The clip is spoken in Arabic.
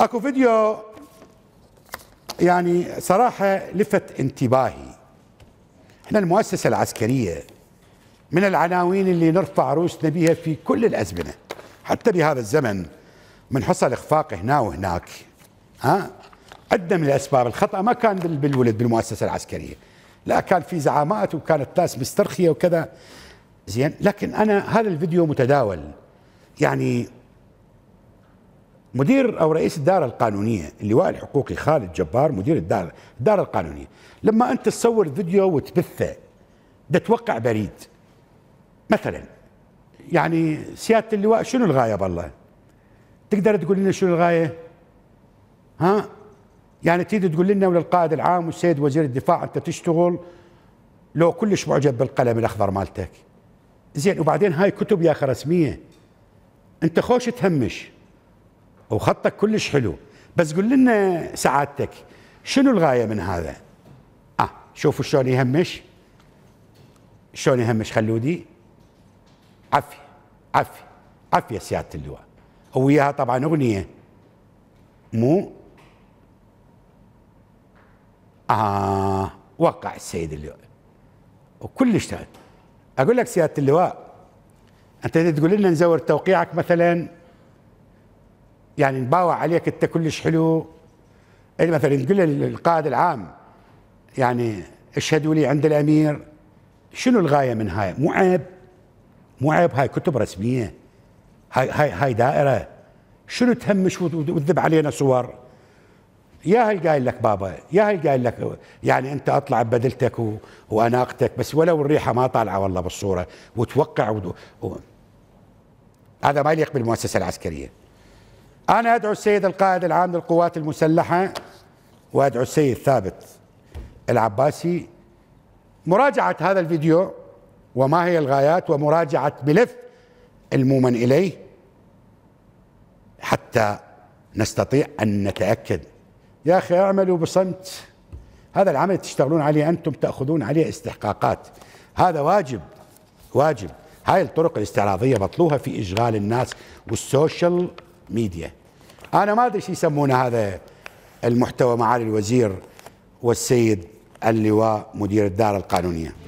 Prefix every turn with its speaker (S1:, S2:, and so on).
S1: اكو فيديو يعني صراحة لفت انتباهي احنا المؤسسة العسكرية من العناوين اللي نرفع رؤوسنا بها في كل الأزمنة حتى بهذا الزمن من حصل إخفاق هنا وهناك ها عدة من الأسباب الخطأ ما كان بالولد بالمؤسسة العسكرية لا كان في زعامات وكانت ناس مسترخية وكذا زين لكن أنا هذا الفيديو متداول يعني مدير او رئيس الدائره القانونيه اللواء الحقوقي خالد جبار مدير الدائره الدائره القانونيه لما انت تصور فيديو وتبثه ده توقع بريد مثلا يعني سياده اللواء شنو الغايه بالله تقدر تقول لنا شنو الغايه ها يعني تيجي تقول لنا وللقائد العام والسيد وزير الدفاع انت تشتغل لو كلش معجب بالقلم الاخضر مالتك زين وبعدين هاي كتب يا اخي رسميه انت خوش تهمش وخطك كلش حلو بس قل لنا سعادتك شنو الغايه من هذا؟ اه شوفوا شلون يهمش شلون يهمش خلودي عفي عفي عفي سياده اللواء وياها طبعا اغنيه مو آه وقع السيد اللواء وكل اشتغل اقول لك سياده اللواء انت تقول لنا نزور توقيعك مثلا يعني نباوع عليك انت كلش حلو إيه مثلا تقول للقائد العام يعني اشهدوا لي عند الامير شنو الغايه من هاي مو عيب مو عيب هاي كتب رسميه هاي هاي هاي دائره شنو تهمش وتذب علينا صور يا هل قايل لك بابا يا هل قايل لك يعني انت اطلع ببدلتك و... واناقتك بس ولو الريحه ما طالعه والله بالصوره وتوقع و... و... هذا ما يليق بالمؤسسه العسكريه أنا أدعو السيد القائد العام للقوات المسلحة وأدعو السيد ثابت العباسي مراجعة هذا الفيديو وما هي الغايات ومراجعة ملف المؤمن إليه حتى نستطيع أن نتأكد يا أخي اعملوا بصمت هذا العمل تشتغلون عليه أنتم تأخذون عليه استحقاقات هذا واجب واجب هاي الطرق الاستعراضية بطلوها في إشغال الناس والسوشيال ميديا انا ما ادري شو يسمونه هذا المحتوى معالي الوزير والسيد اللواء مدير الدار القانونيه